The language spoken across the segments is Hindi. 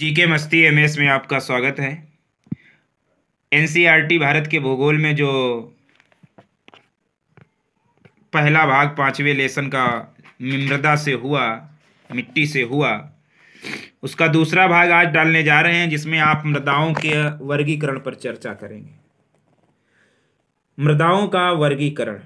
जीके मस्ती एमएस में आपका स्वागत है एनसीईआरटी भारत के भूगोल में जो पहला भाग पाँचवें लेसन का मृदा से हुआ मिट्टी से हुआ उसका दूसरा भाग आज डालने जा रहे हैं जिसमें आप मृदाओं के वर्गीकरण पर चर्चा करेंगे मृदाओं का वर्गीकरण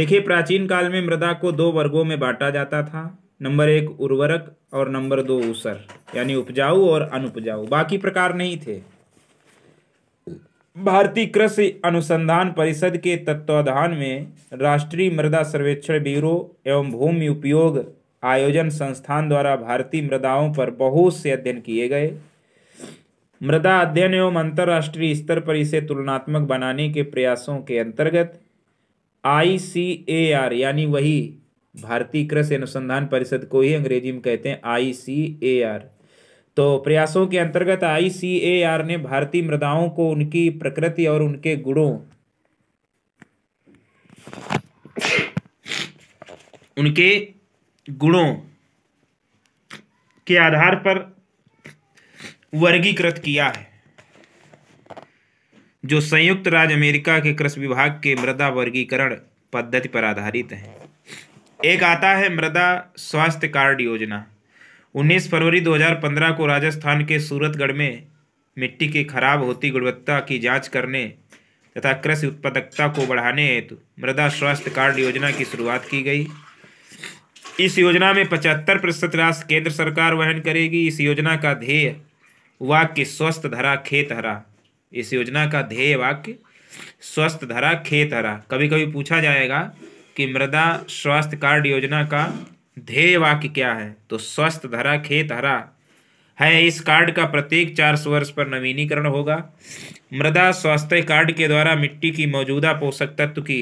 देखिए प्राचीन काल में मृदा को दो वर्गों में बांटा जाता था नंबर एक उर्वरक और नंबर दो ऊसर यानी उपजाऊ और अनुपजाऊ बाकी प्रकार नहीं थे भारतीय कृषि अनुसंधान परिषद के तत्वाधान में राष्ट्रीय मृदा सर्वेक्षण ब्यूरो एवं भूमि उपयोग आयोजन संस्थान द्वारा भारतीय मृदाओं पर बहुत से अध्ययन किए गए मृदा अध्ययन एवं अंतर्राष्ट्रीय स्तर पर इसे तुलनात्मक बनाने के प्रयासों के अंतर्गत आई यानी वही भारतीय कृषि अनुसंधान परिषद को ही अंग्रेजी में कहते हैं आई सी ए आर तो प्रयासों के अंतर्गत आई सी ए आर ने भारतीय मृदाओं को उनकी प्रकृति और उनके गुणों उनके गुणों के आधार पर वर्गीकृत किया है जो संयुक्त राज्य अमेरिका के कृषि विभाग के मृदा वर्गीकरण पद्धति पर आधारित है एक आता है मृदा स्वास्थ्य कार्ड योजना 19 फरवरी 2015 को राजस्थान के सूरतगढ़ में मिट्टी की खराब होती गुणवत्ता की जांच करने तथा कृषि उत्पादकता को बढ़ाने हेतु मृदा स्वास्थ्य कार्ड योजना की शुरुआत की गई इस योजना में पचहत्तर प्रतिशत राशि केंद्र सरकार वहन करेगी इस योजना का ध्येय वाक्य स्वस्थ धरा खेत हरा इस योजना का ध्येय वाक्य स्वस्थ धरा खेत हरा कभी कभी पूछा जाएगा कि मृदा स्वास्थ्य कार्ड योजना का ध्येय वाक्य क्या है तो स्वस्थ धरा खेत हरा है इस कार्ड का प्रत्येक चार सौ वर्ष पर नवीनीकरण होगा मृदा स्वास्थ्य कार्ड के द्वारा मिट्टी की मौजूदा पोषक तत्व की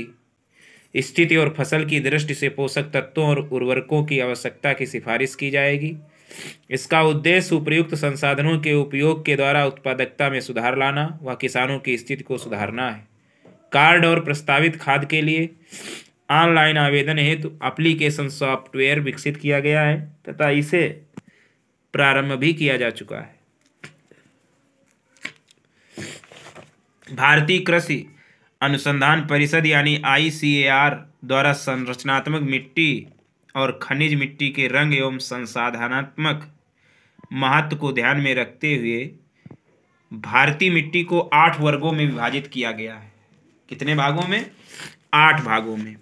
स्थिति और फसल की दृष्टि से पोषक तत्वों और उर्वरकों की आवश्यकता की सिफारिश की जाएगी इसका उद्देश्य उपयुक्त संसाधनों के उपयोग के द्वारा उत्पादकता में सुधार लाना व किसानों की स्थिति को सुधारना है कार्ड और प्रस्तावित खाद के लिए ऑनलाइन आवेदन हेतु एप्लीकेशन सॉफ्टवेयर विकसित किया गया है तथा इसे प्रारंभ भी किया जा चुका है भारतीय कृषि अनुसंधान परिषद यानी आईसीएआर द्वारा संरचनात्मक मिट्टी और खनिज मिट्टी के रंग एवं संसाधनात्मक महत्व को ध्यान में रखते हुए भारतीय मिट्टी को आठ वर्गों में विभाजित किया गया है कितने भागों में आठ भागों में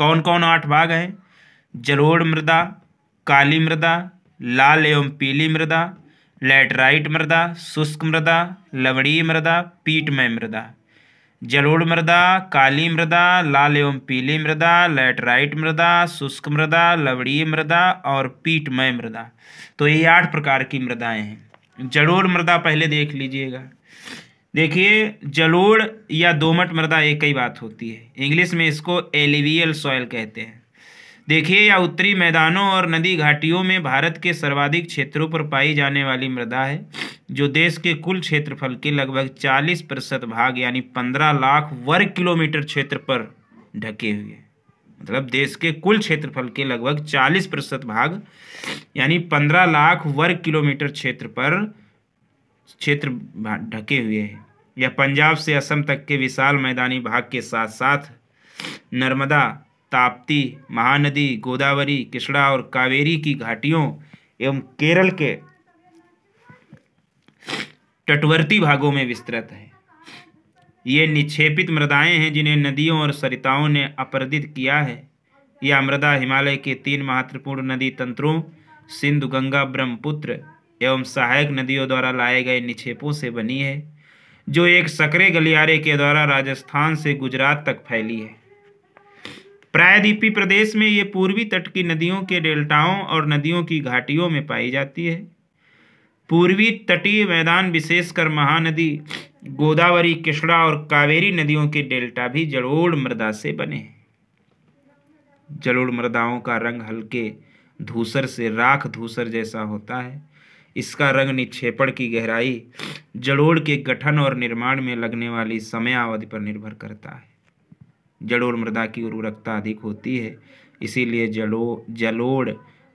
कौन कौन आठ भाग हैं जलोढ़ मृदा काली मृदा लाल एवं पीली मृदा लेटराइट मृदा शुष्क मृदा लवणीय मृदा पीटमय मृदा जलोढ़ मृदा काली मृदा लाल एवं पीली मृदा लेटराइट मृदा शुष्क मृदा लवणीय मृदा और पीटमय मृदा तो ये आठ प्रकार की मृदाएं हैं जलोढ़ मृदा पहले देख लीजिएगा देखिए जलोड़ या दोमट मृदा एक ही बात होती है इंग्लिश में इसको एलिवियल सॉयल कहते हैं देखिए या उत्तरी मैदानों और नदी घाटियों में भारत के सर्वाधिक क्षेत्रों पर पाई जाने वाली मृदा है जो देश के कुल क्षेत्रफल के लगभग 40 प्रतिशत भाग यानी 15 लाख वर्ग किलोमीटर क्षेत्र पर ढके हुए हैं मतलब देश के कुल क्षेत्रफल के लगभग 40 प्रतिशत भाग यानी 15 लाख वर्ग किलोमीटर क्षेत्र पर क्षेत्र ढके हुए हैं यह पंजाब से असम तक के विशाल मैदानी भाग के साथ साथ नर्मदा ताप्ती महानदी गोदावरी कृष्णा और कावेरी की घाटियों एवं केरल के तटवर्ती भागों में विस्तृत है ये निक्षेपित मृदाएं हैं जिन्हें नदियों और सरिताओं ने अपरदित किया है यह मृदा हिमालय के तीन महत्वपूर्ण नदी तंत्रों सिंधु गंगा ब्रह्मपुत्र एवं सहायक नदियों द्वारा लाए गए निक्षेपों से बनी है जो एक सकरे गलियारे के द्वारा राजस्थान से गुजरात तक फैली है प्रायद्वीपी प्रदेश में ये पूर्वी तट की नदियों के डेल्टाओं और नदियों की घाटियों में पाई जाती है पूर्वी तटीय मैदान विशेषकर महानदी गोदावरी किशड़ा और कावेरी नदियों के डेल्टा भी जलोड़ मृदा से बने हैं जलोड़ मृदाओं का रंग हल्के धूसर से राख धूसर जैसा होता है इसका रंग निक्षेपण की गहराई जड़ोड़ के गठन और निर्माण में लगने वाली समय अवधि पर निर्भर करता है जड़ोड़ मृदा की उर्वरकता अधिक होती है इसीलिए जड़ो जलोड़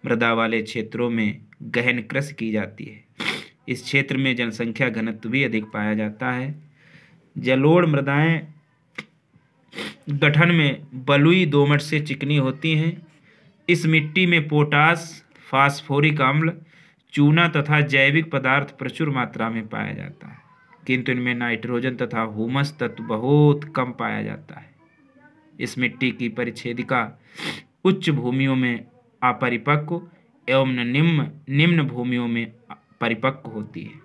मृदा वाले क्षेत्रों में गहन कृषि की जाती है इस क्षेत्र में जनसंख्या घनत्व भी अधिक पाया जाता है जलोड़ मृदाएं गठन में बलुई दोमट से चिकनी होती हैं इस मिट्टी में पोटास फास्फोरिक अम्ल चूना तथा जैविक पदार्थ प्रचुर मात्रा में पाया जाता है किंतु इनमें नाइट्रोजन तथा हुमस तत्व बहुत कम पाया जाता है इस मिट्टी की परिच्छेदिका उच्च भूमियों में अपरिपक्व एवं निम्न निम्न भूमियों में परिपक्व होती है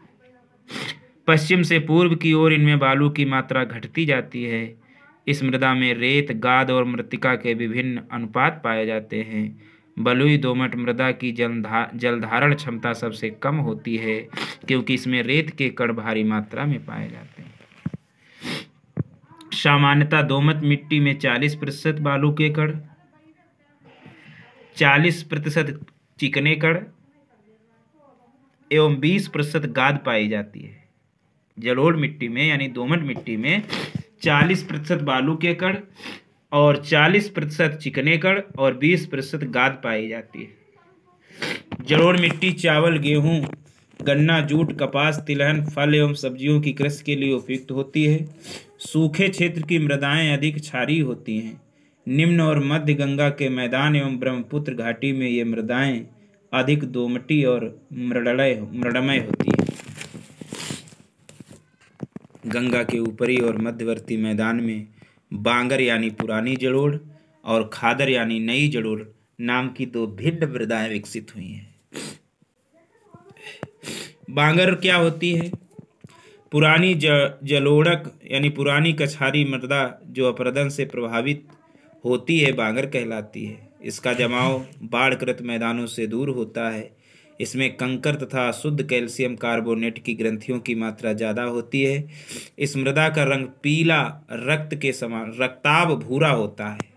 पश्चिम से पूर्व की ओर इनमें बालू की मात्रा घटती जाती है इस मृदा में रेत गाद और मृतिका के विभिन्न अनुपात पाए जाते हैं बलुई दोमट मृदा की जलधा जलधारण क्षमता सबसे कम होती है क्योंकि इसमें रेत के कण भारी मात्रा में पाए जाते हैं सामान्यतः दोमट मिट्टी में 40 प्रतिशत बालू के कण 40 प्रतिशत चिकने कण एवं 20 प्रतिशत गाद पाई जाती है जलोढ़ मिट्टी में यानी दोमट मिट्टी में 40 प्रतिशत बालू के कण और 40 प्रतिशत चिकनेकड़ और 20 प्रतिशत गाद पाई जाती है जरूर मिट्टी चावल गेहूं गन्ना जूट कपास तिलहन फल एवं सब्जियों की कृषि के लिए उपयुक्त होती है सूखे क्षेत्र की मृदाएं अधिक छारी होती हैं निम्न और मध्य गंगा के मैदान एवं ब्रह्मपुत्र घाटी में ये मृदाएं अधिक दोमटी और मृदय मृडमय होती हैं गंगा के ऊपरी और मध्यवर्ती मैदान में बांगर यानी पुरानी जड़ोड़ और खादर यानी नई जड़ोड़ नाम की दो भिन्न वृदाएँ विकसित हुई हैं बांगर क्या होती है पुरानी ज जलोड़क यानी पुरानी कछारी मृदा जो अपरदन से प्रभावित होती है बांगर कहलाती है इसका जमाव बाढ़ मैदानों से दूर होता है इसमें कंकर तथा शुद्ध कैल्शियम कार्बोनेट की ग्रंथियों की मात्रा ज़्यादा होती है इस मृदा का रंग पीला रक्त के समान रक्ताब भूरा होता है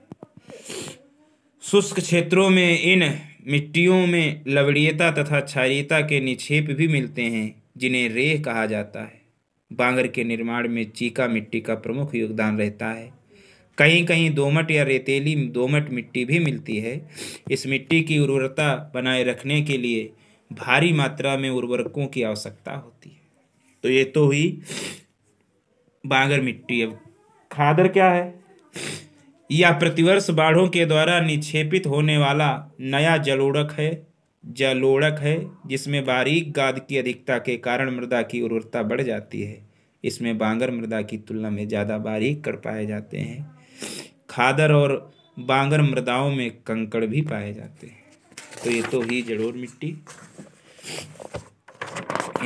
शुष्क क्षेत्रों में इन मिट्टियों में लवड़ीयता तथा क्षारीयता के निक्षेप भी मिलते हैं जिन्हें रेह कहा जाता है बांगर के निर्माण में चीका मिट्टी का प्रमुख योगदान रहता है कहीं कहीं दोमट या रेतीली दोमट मिट्टी भी मिलती है इस मिट्टी की उर्वरता बनाए रखने के लिए भारी मात्रा में उर्वरकों की आवश्यकता होती है तो ये तो हुई बांगर मिट्टी अब खादर क्या है यह प्रतिवर्ष बाढ़ों के द्वारा निक्षेपित होने वाला नया जलोड़क है जलोड़क है जिसमें बारीक गाद की अधिकता के कारण मृदा की उर्वरता बढ़ जाती है इसमें बांगर मृदा की तुलना में ज़्यादा बारीक कर पाए जाते हैं खादर और बांगर मृदाओं में कंकड़ भी पाए जाते हैं तो ये तो ही जड़ोर मिट्टी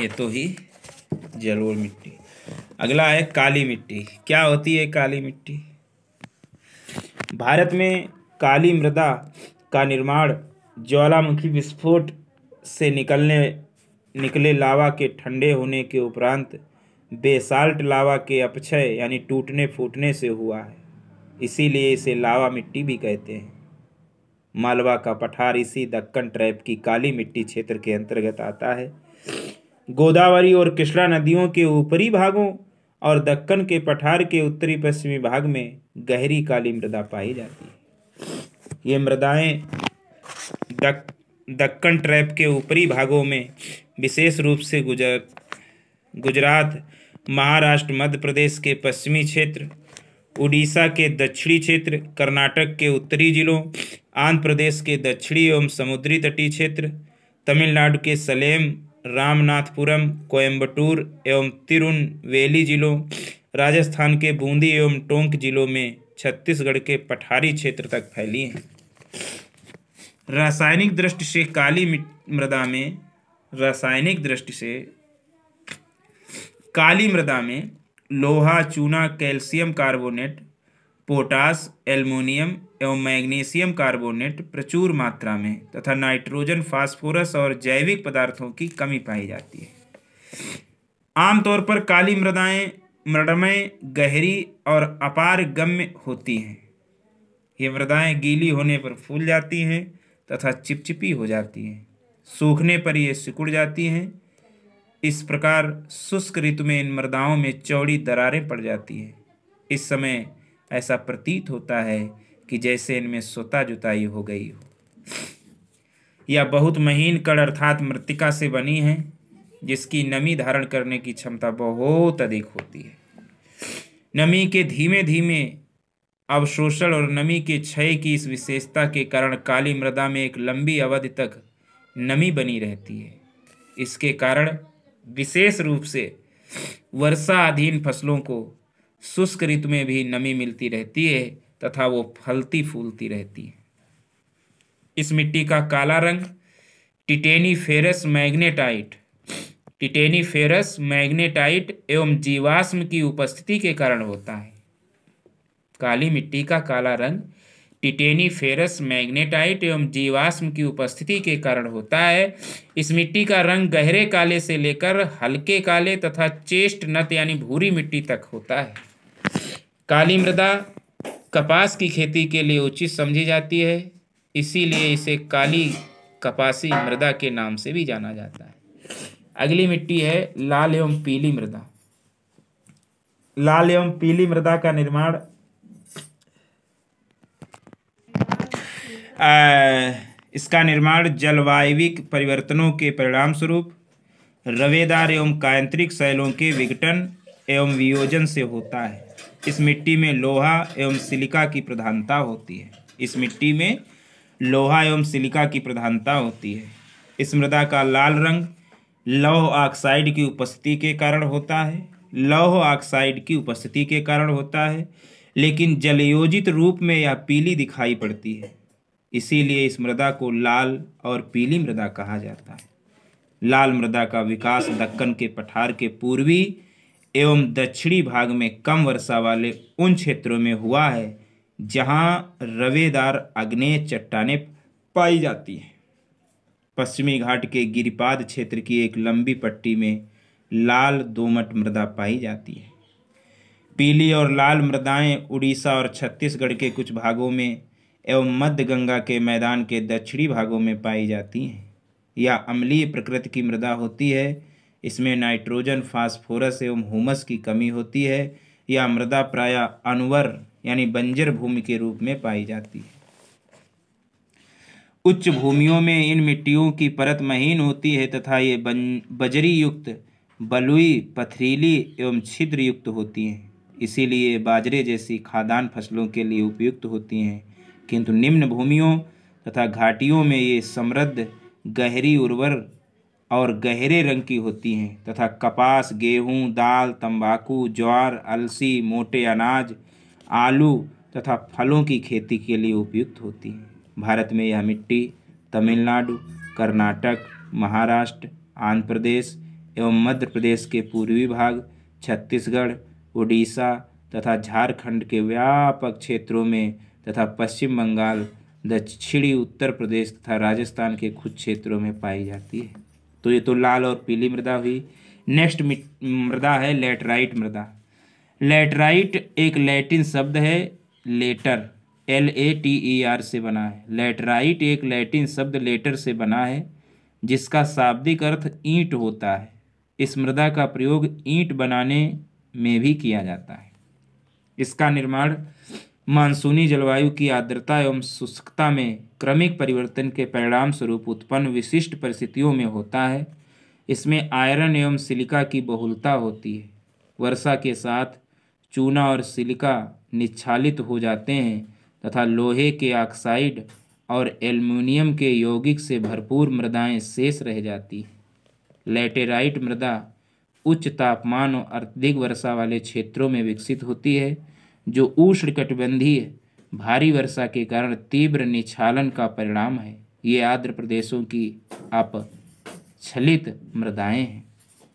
ये तो ही जलोढ़ मिट्टी अगला है काली मिट्टी क्या होती है काली मिट्टी भारत में काली मृदा का निर्माण ज्वालामुखी विस्फोट से निकलने निकले लावा के ठंडे होने के उपरांत बेसाल्ट लावा के अपक्षय यानी टूटने फूटने से हुआ है इसीलिए इसे लावा मिट्टी भी कहते हैं मालवा का पठार इसी दक्कन ट्रैप की काली मिट्टी क्षेत्र के अंतर्गत आता है गोदावरी और कृष्णा नदियों के ऊपरी भागों और दक्कन के पठार के उत्तरी पश्चिमी भाग में गहरी काली मृदा पाई जाती है ये मृदाएँ दक, दक्कन ट्रैप के ऊपरी भागों में विशेष रूप से गुजर गुजरात महाराष्ट्र मध्य प्रदेश के पश्चिमी क्षेत्र उड़ीसा के दक्षिणी क्षेत्र कर्नाटक के उत्तरी जिलों आंध्र प्रदेश के दक्षिणी एवं समुद्री तटीय क्षेत्र तमिलनाडु के सलेम रामनाथपुरम कोयम्बटूर एवं तिरुनवेली जिलों राजस्थान के बूंदी एवं टोंक जिलों में छत्तीसगढ़ के पठारी क्षेत्र तक फैली हैं रासायनिक दृष्टि से काली मृदा में रासायनिक दृष्टि से काली मृदा में लोहा चूना कैल्शियम कार्बोनेट पोटास एल्युमिनियम एवं मैग्नीशियम कार्बोनेट प्रचुर मात्रा में तथा नाइट्रोजन फास्फोरस और जैविक पदार्थों की कमी पाई जाती है आमतौर पर काली मृदाएँ मृदमय गहरी और अपार गम्य होती हैं ये मृदाएँ गीली होने पर फूल जाती हैं तथा चिपचिपी हो जाती हैं सूखने पर ये सिकुड़ जाती हैं इस प्रकार शुष्क ऋतु में इन मृदाओं में चौड़ी दरारें पड़ जाती हैं इस समय ऐसा प्रतीत होता है कि जैसे इनमें सोता जुताई हो गई हो या बहुत महीन कड़ अर्थात मृतिका से बनी है जिसकी नमी धारण करने की क्षमता बहुत अधिक होती है नमी के धीमे धीमे अवशोषण और नमी के क्षय की इस विशेषता के कारण काली मृदा में एक लंबी अवधि तक नमी बनी रहती है इसके कारण विशेष रूप से वर्षा अधीन फसलों को शुष्क ऋतु में भी नमी मिलती रहती है तथा वो फलती फूलती रहती है इस मिट्टी का काला रंग titaniferous magnetite titaniferous magnetite एवं जीवाश्म की उपस्थिति के कारण होता है काली मिट्टी का काला रंग टिटेनी फेरस मैग्नेटाइट एवं जीवाश्म की उपस्थिति के कारण होता है इस मिट्टी का रंग गहरे काले से लेकर हल्के काले तथा चेस्ट नत यानी भूरी मिट्टी तक होता है काली मृदा कपास की खेती के लिए उचित समझी जाती है इसीलिए इसे काली कपासी मृदा के नाम से भी जाना जाता है अगली मिट्टी है लाल एवं पीली मृदा लाल एवं पीली मृदा का निर्माण इसका निर्माण जलवायविक परिवर्तनों के परिणाम स्वरूप रवेदार एवं कायंत्रिक शैलों के विघटन एवं वियोजन से होता है इस मिट्टी में लोहा एवं सिलिका की प्रधानता होती है इस मिट्टी में लोहा एवं सिलिका की प्रधानता होती है इस मृदा का लाल रंग लौह ऑक्साइड की उपस्थिति के कारण होता है लौह ऑक्साइड की उपस्थिति के कारण होता है लेकिन जलयोजित रूप में यह पीली दिखाई पड़ती है इसीलिए इस मृदा को लाल और पीली मृदा कहा जाता है लाल मृदा का विकास दक्कन के पठार के पूर्वी एवं दक्षिणी भाग में कम वर्षा वाले उन क्षेत्रों में हुआ है जहाँ रवेदार अग्नेय चट्टाने पाई जाती हैं पश्चिमी घाट के गिरिपाद क्षेत्र की एक लंबी पट्टी में लाल दोमट मृदा पाई जाती है पीली और लाल मृदाएं उड़ीसा और छत्तीसगढ़ के कुछ भागों में एवं मध्य गंगा के मैदान के दक्षिणी भागों में पाई जाती हैं यह अम्लीय प्रकृति की मृदा होती है इसमें नाइट्रोजन फास्फोरस एवं हुमस की कमी होती है या मृदा प्राय अनवर यानी बंजर भूमि के रूप में पाई जाती है उच्च भूमियों में इन मिट्टियों की परत महीन होती है तथा ये बजरी युक्त बलुई पथरीली एवं छिद्र युक्त होती हैं इसीलिए बाजरे जैसी खादान फसलों के लिए उपयुक्त होती हैं किंतु निम्न भूमियों तथा घाटियों में ये समृद्ध गहरी उर्वर और गहरे रंग की होती हैं तथा कपास गेहूं, दाल तंबाकू ज्वार अलसी मोटे अनाज आलू तथा फलों की खेती के लिए उपयुक्त होती हैं भारत में यह मिट्टी तमिलनाडु कर्नाटक महाराष्ट्र आंध्र प्रदेश एवं मध्य प्रदेश के पूर्वी भाग छत्तीसगढ़ उड़ीसा तथा झारखंड के व्यापक क्षेत्रों में तथा पश्चिम बंगाल दक्षिणी उत्तर प्रदेश तथा राजस्थान के कुछ क्षेत्रों में पाई जाती है तो ये तो लाल और पीली मृदा हुई नेक्स्ट मृदा है लेटराइट मृदा लेटराइट एक लैटिन शब्द है later L A T E R से बना है लेटराइट एक लैटिन शब्द लेटर से बना है जिसका शाब्दिक अर्थ ईंट होता है इस मृदा का प्रयोग ईंट बनाने में भी किया जाता है इसका निर्माण मानसूनी जलवायु की आर्द्रता एवं शुष्कता में क्रमिक परिवर्तन के परिणाम स्वरूप उत्पन्न विशिष्ट परिस्थितियों में होता है इसमें आयरन एवं सिलिका की बहुलता होती है वर्षा के साथ चूना और सिलिका निच्छालित हो जाते हैं तथा लोहे के ऑक्साइड और एल्युमिनियम के यौगिक से भरपूर मृदाएं शेष रह जाती हैं लेटेराइट मृदा उच्च तापमान और अत्यधिक वर्षा वाले क्षेत्रों में विकसित होती है जो उष्ण कटिबंधीय भारी वर्षा के कारण तीव्र निछालन का परिणाम है ये आर्द्र प्रदेशों की आप छलित मृदाएँ हैं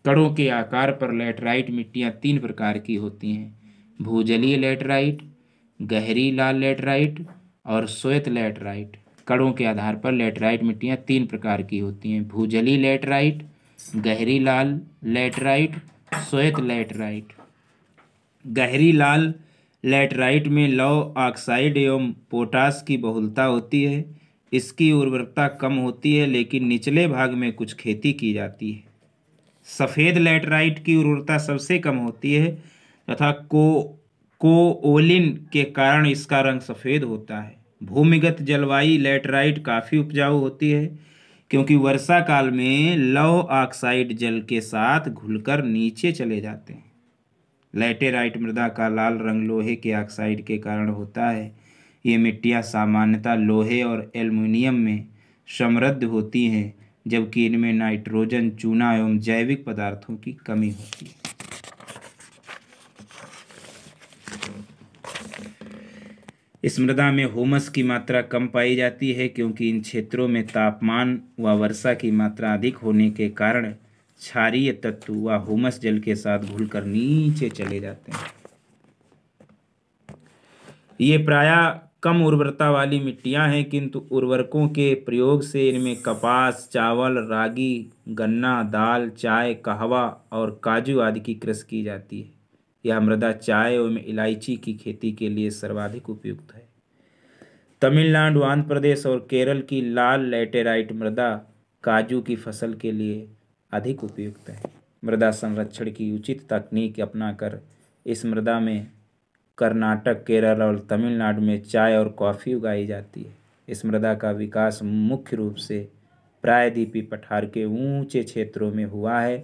कड़ों के आकार पर लेटराइट मिट्टियाँ तीन प्रकार की होती हैं भूजलीय लेटराइट गहरी लाल लेटराइट और श्वेत लेटराइट कड़ों के आधार पर लेटराइट मिट्टियाँ तीन प्रकार की होती हैं भूजलीय लेटराइट गहरी लाल लेटराइट श्वेत लेटराइट गहरी लाल लेटराइट में लौ ऑक्साइड एवं पोटास की बहुलता होती है इसकी उर्वरता कम होती है लेकिन निचले भाग में कुछ खेती की जाती है सफ़ेद लेटराइट की उर्वरता सबसे कम होती है तथा को कोओलिन के कारण इसका रंग सफ़ेद होता है भूमिगत जलवायु लेटराइट काफ़ी उपजाऊ होती है क्योंकि वर्षा काल में लौ ऑक्साइड जल के साथ घुलकर नीचे चले जाते हैं लेटेराइट मृदा का लाल रंग लोहे के ऑक्साइड के कारण होता है ये मिट्टियाँ सामान्यतः लोहे और एल्युमिनियम में समृद्ध होती हैं जबकि इनमें नाइट्रोजन चूना एवं जैविक पदार्थों की कमी होती है इस मृदा में होमस की मात्रा कम पाई जाती है क्योंकि इन क्षेत्रों में तापमान व वर्षा की मात्रा अधिक होने के कारण क्षारीय तत्व व हुमस जल के साथ घुलकर नीचे चले जाते हैं ये प्रायः कम उर्वरता वाली मिट्टियां हैं किंतु उर्वरकों के प्रयोग से इनमें कपास चावल रागी गन्ना दाल चाय कहवा और काजू आदि की कृषि की जाती है यह मृदा चाय एवं इलायची की खेती के लिए सर्वाधिक उपयुक्त है तमिलनाडु आंध्र प्रदेश और केरल की लाल लेटेराइट मृदा काजू की फसल के लिए अधिक उपयुक्त है मृदा संरक्षण की उचित तकनीक अपनाकर इस मृदा में कर्नाटक केरल और तमिलनाडु में चाय और कॉफ़ी उगाई जाती है इस मृदा का विकास मुख्य रूप से प्रायद्वीपी पठार के ऊंचे क्षेत्रों में हुआ है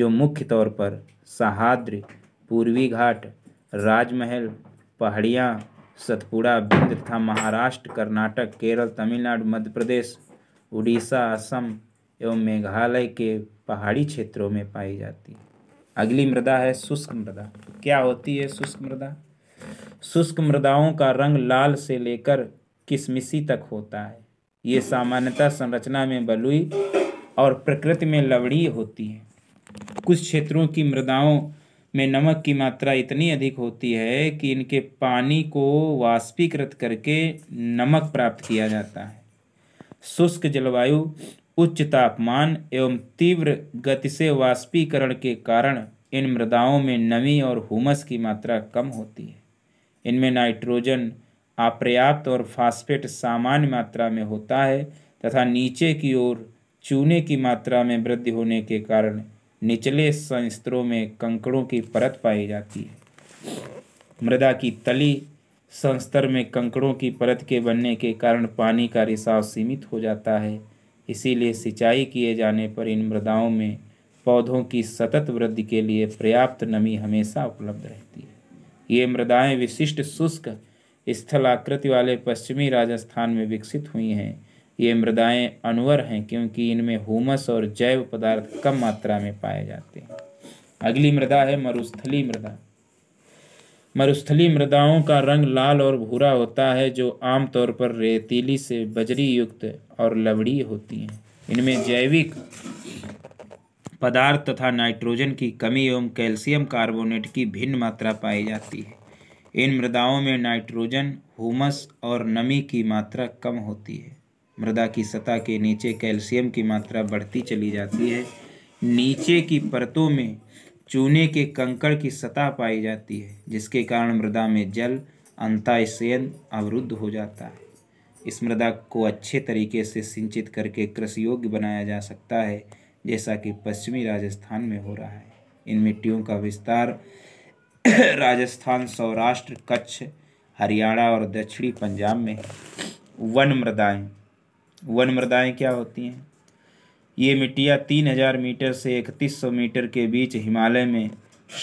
जो मुख्य तौर पर सहाद्र पूर्वी घाट राजमहल पहाड़ियाँ सतपुड़ा बिंद तथा महाराष्ट्र कर्नाटक केरल तमिलनाडु मध्य प्रदेश उड़ीसा असम एवं मेघालय के पहाड़ी क्षेत्रों में पाई जाती है अगली मृदा है शुष्क मृदा क्या होती है शुष्क मृदा शुष्क मृदाओं का रंग लाल से लेकर किसमिसी तक होता है ये सामान्यतः संरचना में बलुई और प्रकृति में लवड़ी होती है कुछ क्षेत्रों की मृदाओं में नमक की मात्रा इतनी अधिक होती है कि इनके पानी को वाष्पीकृत करके नमक प्राप्त किया जाता है शुष्क जलवायु उच्च तापमान एवं तीव्र गति से वाष्पीकरण के कारण इन मृदाओं में नमी और हुमस की मात्रा कम होती है इनमें नाइट्रोजन अपर्याप्त और फास्फेट सामान्य मात्रा में होता है तथा नीचे की ओर चूने की मात्रा में वृद्धि होने के कारण निचले संस्तरों में कंकड़ों की परत पाई जाती है मृदा की तली संस्तर में कंकड़ों की परत के बनने के कारण पानी का रिसाव सीमित हो जाता है इसीलिए सिंचाई किए जाने पर इन मृदाओं में पौधों की सतत वृद्धि के लिए पर्याप्त नमी हमेशा उपलब्ध रहती है ये मृदाएँ विशिष्ट शुष्क स्थल आकृति वाले पश्चिमी राजस्थान में विकसित हुई हैं ये मृदाएँ अनवर हैं क्योंकि इनमें हुमस और जैव पदार्थ कम मात्रा में पाए जाते हैं अगली मृदा है मरुस्थली मृदा मरुस्थली मृदाओं का रंग लाल और भूरा होता है जो आमतौर पर रेतीली से बजरी युक्त और लवड़ी होती हैं इनमें जैविक पदार्थ तथा नाइट्रोजन की कमी एवं कैल्शियम कार्बोनेट की भिन्न मात्रा पाई जाती है इन मृदाओं में नाइट्रोजन हुमस और नमी की मात्रा कम होती है मृदा की सतह के नीचे कैल्शियम की मात्रा बढ़ती चली जाती है नीचे की परतों में चूने के कंकड़ की सतह पाई जाती है जिसके कारण मृदा में जल अंताशयन अवरुद्ध हो जाता है इस मृदा को अच्छे तरीके से सिंचित करके कृषि योग्य बनाया जा सकता है जैसा कि पश्चिमी राजस्थान में हो रहा है इन मिट्टियों का विस्तार राजस्थान सौराष्ट्र कच्छ हरियाणा और दक्षिणी पंजाब में वन मृदाएँ वन मृदाएँ क्या होती हैं ये मिट्टियाँ 3000 मीटर से 3100 मीटर के बीच हिमालय में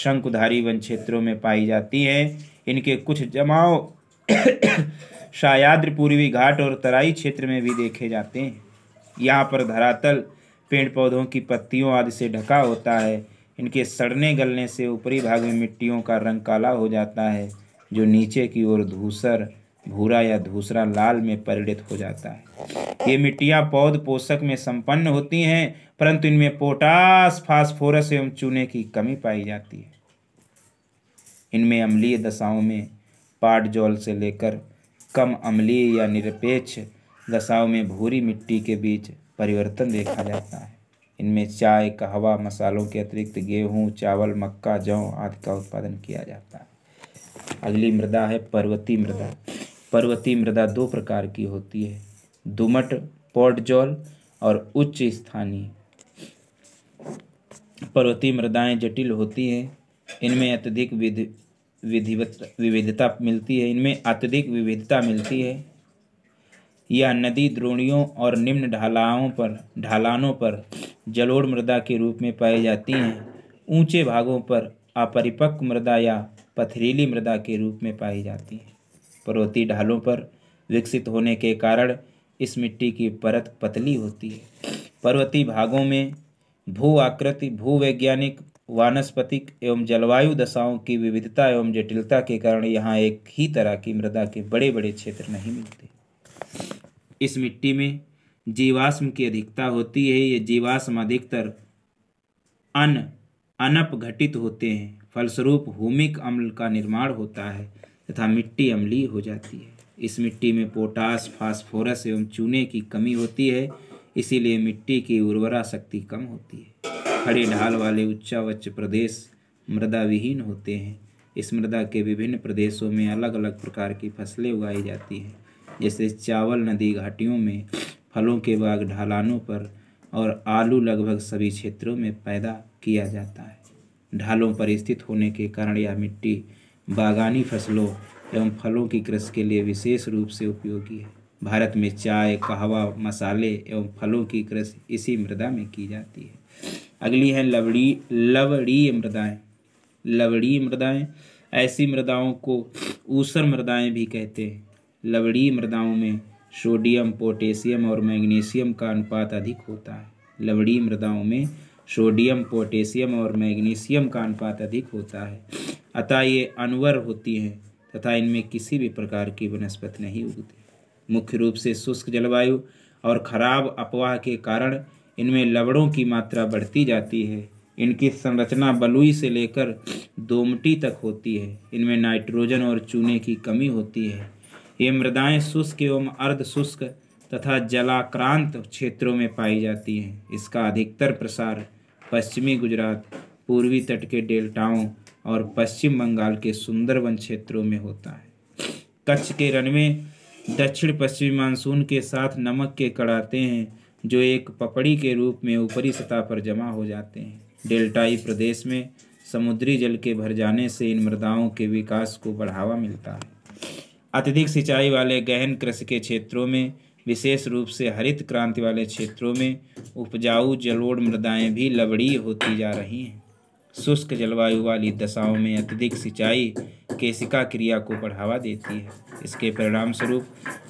शंकुधारी वन क्षेत्रों में पाई जाती हैं इनके कुछ जमाव शायाद्र पूर्वी घाट और तराई क्षेत्र में भी देखे जाते हैं यहाँ पर धरातल पेड़ पौधों की पत्तियों आदि से ढका होता है इनके सड़ने गलने से ऊपरी भाग में मिट्टियों का रंग काला हो जाता है जो नीचे की ओर धूसर भूरा या दूसरा लाल में परिणित हो जाता है ये मिट्टियाँ पौध पोषक में संपन्न होती हैं परंतु इनमें पोटास फास्फोरस एवं चूने की कमी पाई जाती है इनमें अम्लीय दशाओं में पाट जौल से लेकर कम अम्लीय या निरपेक्ष दशाओं में भूरी मिट्टी के बीच परिवर्तन देखा जाता है इनमें चाय कहवा मसालों के अतिरिक्त गेहूं चावल मक्का जौ आदि का उत्पादन किया जाता है अगली मृदा है पर्वतीय मृदा पर्वतीय मृदा दो प्रकार की होती है दुमट पोर्टजॉल और उच्च स्थानीय पर्वतीय मृदाएं जटिल होती हैं इनमें अत्यधिक विधि विविधता मिलती है इनमें अत्यधिक विविधता मिलती है यह नदी द्रोणियों और निम्न ढालाओं पर ढालानों पर जलोढ़ मृदा के रूप में पाई जाती हैं ऊंचे भागों पर अपरिपक्व मृदा या पथरीली मृदा के रूप में पाई जाती है पर्वतीय ढालों पर विकसित होने के कारण इस मिट्टी की परत पतली होती है पर्वतीय भागों में भू आकृति भूवैज्ञानिक वानस्पतिक एवं जलवायु दशाओं की विविधता एवं जटिलता के कारण यहाँ एक ही तरह की मृदा के बड़े बड़े क्षेत्र नहीं मिलते इस मिट्टी में जीवाश्म की अधिकता होती है ये जीवाश्म अधिकतर अन अनप घटित होते हैं फलस्वरूप भूमिक अम्ल का निर्माण होता है तथा मिट्टी अम्लीय हो जाती है इस मिट्टी में पोटास फास्फोरस एवं चूने की कमी होती है इसीलिए मिट्टी की उर्वरा शक्ति कम होती है खड़े ढाल वाले उच्चावच्च प्रदेश मृदा विहीन होते हैं इस मृदा के विभिन्न प्रदेशों में अलग अलग प्रकार की फसलें उगाई जाती हैं जैसे चावल नदी घाटियों में फलों के बाग ढालानों पर और आलू लगभग सभी क्षेत्रों में पैदा किया जाता है ढालों पर स्थित होने के कारण यह मिट्टी बागानी फसलों एवं फलों की कृषि के लिए विशेष रूप से उपयोगी है भारत में चाय कहवा मसाले एवं फलों की कृषि इसी मृदा में की जाती है अगली है लवड़ी लवड़ीय मृदाएं लवड़ीय मृदाएं ऐसी मृदाओं को ऊसर मृदाएं भी कहते हैं लवड़ीय मृदाओं में सोडियम पोटेशियम और मैग्नीशियम का अनुपात अधिक होता है लवड़ीय मृदाओं में सोडियम पोटेशियम और मैग्नीशियम का अनुपात अधिक होता है अतः ये अनवर होती हैं तथा इनमें किसी भी प्रकार की वनस्पति नहीं उगती मुख्य रूप से शुष्क जलवायु और खराब अपवाह के कारण इनमें लवणों की मात्रा बढ़ती जाती है इनकी संरचना बलुई से लेकर दोमटी तक होती है इनमें नाइट्रोजन और चूने की कमी होती है ये मृदाएं शुष्क एवं अर्ध शुष्क तथा जलाक्रांत क्षेत्रों में पाई जाती है इसका अधिकतर प्रसार पश्चिमी गुजरात पूर्वी तट के डेल्टाओं और पश्चिम बंगाल के सुंदरवन क्षेत्रों में होता है कच्छ के रण में दक्षिण पश्चिमी मानसून के साथ नमक के कड़ाते हैं जो एक पपड़ी के रूप में ऊपरी सतह पर जमा हो जाते हैं डेल्टाई प्रदेश में समुद्री जल के भर जाने से इन मृदाओं के विकास को बढ़ावा मिलता है अत्यधिक सिंचाई वाले गहन कृषि के क्षेत्रों में विशेष रूप से हरित क्रांति वाले क्षेत्रों में उपजाऊ जलोढ़ मृदाएं भी लबड़ी होती जा रही हैं शुष्क जलवायु वाली दशाओं में अत्यधिक सिंचाई केशिका क्रिया को बढ़ावा देती है इसके परिणाम स्वरूप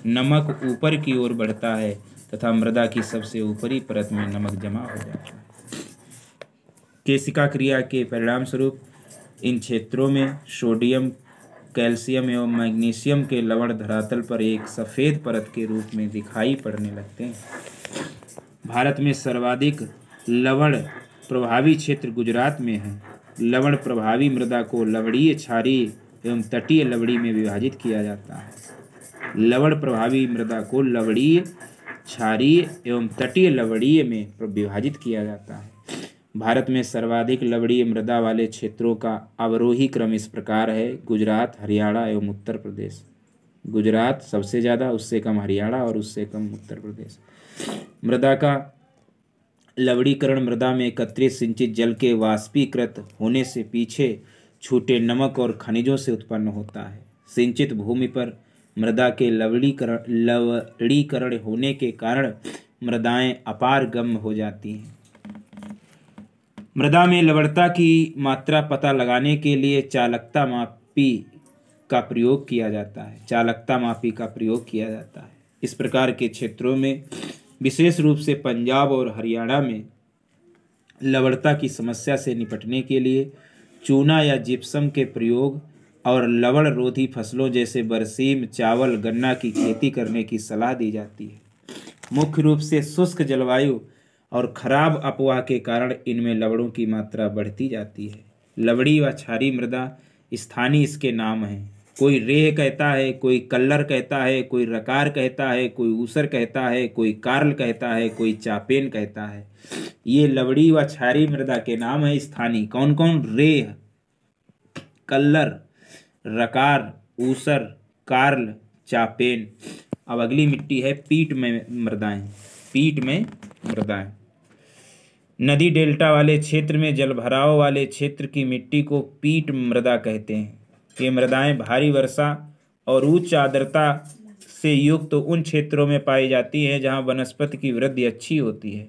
नमक ऊपर की ओर बढ़ता है तथा मृदा की सबसे ऊपरी परत में नमक जमा हो जाता है केशिका क्रिया के परिणाम स्वरूप इन क्षेत्रों में सोडियम कैल्शियम एवं मैग्नीशियम के लवण धरातल पर एक सफ़ेद परत के रूप में दिखाई पड़ने लगते हैं भारत में सर्वाधिक लवण प्रभावी क्षेत्र गुजरात में है लवण प्रभावी मृदा को लवणीय क्षारी एवं तटीय लवड़ी में विभाजित किया जाता है लवण प्रभावी मृदा को लवणीय क्षारीय एवं तटीय लवणीय में विभाजित किया जाता है भारत में सर्वाधिक लवड़ीय मृदा वाले क्षेत्रों का अवरोही क्रम इस प्रकार है गुजरात हरियाणा एवं उत्तर प्रदेश गुजरात सबसे ज़्यादा उससे कम हरियाणा और उससे कम उत्तर प्रदेश मृदा का लवड़ीकरण मृदा में एकत्रित सिंचित जल के वाष्पीकृत होने से पीछे छूटे नमक और खनिजों से उत्पन्न होता है सिंचित भूमि पर मृदा के लवड़ीकरण लवड़ीकरण होने के कारण मृदाएं अपार गम हो जाती हैं मृदा में लवणता की मात्रा पता लगाने के लिए चालकता मापी का प्रयोग किया जाता है चालकता मापी का प्रयोग किया जाता है इस प्रकार के क्षेत्रों में विशेष रूप से पंजाब और हरियाणा में लवणता की समस्या से निपटने के लिए चूना या जिप्सम के प्रयोग और लवण रोधी फसलों जैसे बरसीम चावल गन्ना की खेती करने की सलाह दी जाती है मुख्य रूप से शुष्क जलवायु और खराब अफवाह के कारण इनमें लवड़ों की मात्रा बढ़ती जाती है लवड़ी व छारी मृदा स्थानीय इसके नाम हैं कोई रेह कहता है कोई कल्लर कहता है कोई रकार कहता है कोई ऊसर कहता है कोई कार्ल कहता है कोई चापेन कहता है ये लवड़ी व छारी मृदा के नाम है स्थानीय कौन कौन रेह कल्लर रकार ऊसर कार्ल चापेन अब अगली मिट्टी है पीट में मृदाएं पीट में मृदाएं नदी डेल्टा वाले क्षेत्र में जलभराव वाले क्षेत्र की मिट्टी को पीट मृदा कहते हैं ये मृदाएं भारी वर्षा और उच्च आर्द्रता से युक्त तो उन क्षेत्रों में पाई जाती हैं जहां वनस्पति की वृद्धि अच्छी होती है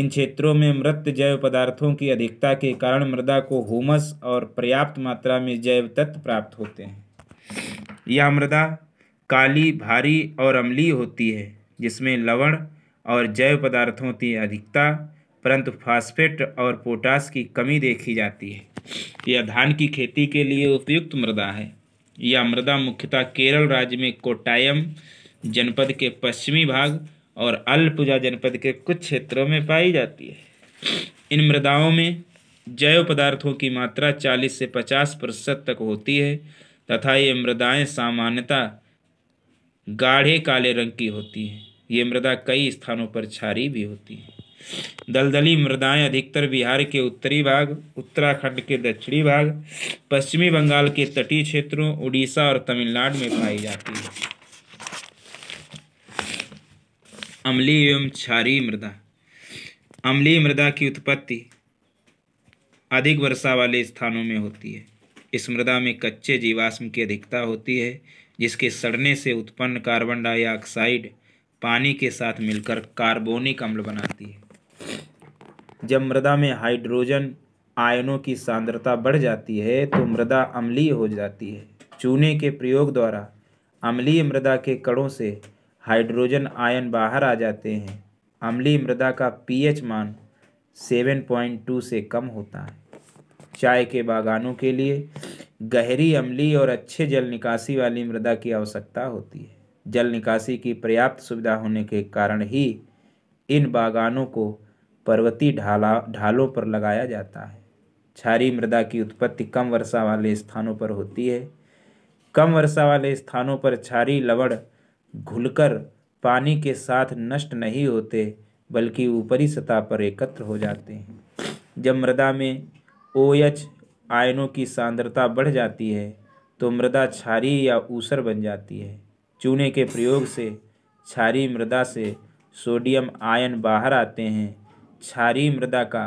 इन क्षेत्रों में मृत जैव पदार्थों की अधिकता के कारण मृदा को हुमस और पर्याप्त मात्रा में जैव तत्व प्राप्त होते हैं यह मृदा काली भारी और अम्लीय होती है जिसमें लवण और जैव पदार्थों की अधिकता परंतु फास्फेट और पोटास की कमी देखी जाती है यह धान की खेती के लिए उपयुक्त मृदा है यह मृदा मुख्यतः केरल राज्य में कोटायम जनपद के पश्चिमी भाग और अल्पुजा जनपद के कुछ क्षेत्रों में पाई जाती है इन मृदाओं में जैव पदार्थों की मात्रा 40 से 50 प्रतिशत तक होती है तथा ये मृदाएं सामान्यतः गाढ़े काले रंग की होती हैं ये मृदा कई स्थानों पर छारी भी होती है दलदली मृदाएं अधिकतर बिहार के उत्तरी भाग उत्तराखंड के दक्षिणी भाग पश्चिमी बंगाल के तटीय क्षेत्रों उड़ीसा और तमिलनाडु में पाई जाती है अम्ली एवं क्षारी मृदा अम्ली मृदा की उत्पत्ति अधिक वर्षा वाले स्थानों में होती है इस मृदा में कच्चे जीवाश्म की अधिकता होती है जिसके सड़ने से उत्पन्न कार्बन डाइऑक्साइड पानी के साथ मिलकर कार्बोनिक अम्ल बनाती है जब मृदा में हाइड्रोजन आयनों की सांद्रता बढ़ जाती है तो मृदा अम्लीय हो जाती है चूने के प्रयोग द्वारा अम्लीय मृदा के कणों से हाइड्रोजन आयन बाहर आ जाते हैं अम्लीय मृदा का पीएच मान 7.2 से कम होता है चाय के बागानों के लिए गहरी अम्लीय और अच्छे जल निकासी वाली मृदा की आवश्यकता होती है जल निकासी की पर्याप्त सुविधा होने के कारण ही इन बागानों को पर्वतीय ढाला ढालों पर लगाया जाता है क्षारी मृदा की उत्पत्ति कम वर्षा वाले स्थानों पर होती है कम वर्षा वाले स्थानों पर क्षारी लवण घुलकर पानी के साथ नष्ट नहीं होते बल्कि ऊपरी सतह पर एकत्र हो जाते हैं जब मृदा में ओ एच आयनों की सांद्रता बढ़ जाती है तो मृदा क्षारी या ऊसर बन जाती है चूने के प्रयोग से क्षारी मृदा से सोडियम आयन बाहर आते हैं क्षारी मृदा का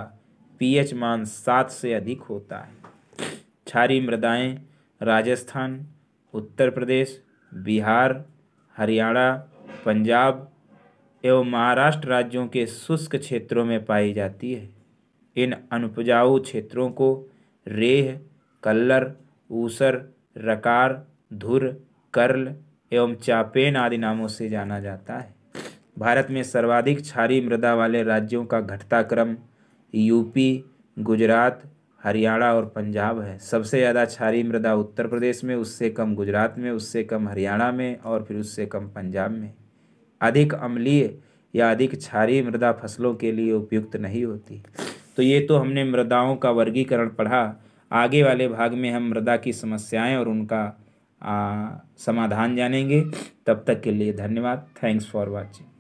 पीएच मान सात से अधिक होता है क्षारी मृदाएं राजस्थान उत्तर प्रदेश बिहार हरियाणा पंजाब एवं महाराष्ट्र राज्यों के शुष्क क्षेत्रों में पाई जाती है इन अनुपजाऊ क्षेत्रों को रेह कल्लर ऊसर रकार धुर कर्ल एवं चापेन आदि नामों से जाना जाता है भारत में सर्वाधिक क्षारीय मृदा वाले राज्यों का घटता क्रम यूपी गुजरात हरियाणा और पंजाब है सबसे ज़्यादा क्षारीय मृदा उत्तर प्रदेश में उससे कम गुजरात में उससे कम हरियाणा में और फिर उससे कम पंजाब में अधिक अम्लीय या अधिक क्षारीय मृदा फसलों के लिए उपयुक्त नहीं होती तो ये तो हमने मृदाओं का वर्गीकरण पढ़ा आगे वाले भाग में हम मृदा की समस्याएं और उनका आ, समाधान जानेंगे तब तक के लिए धन्यवाद थैंक्स फॉर वॉचिंग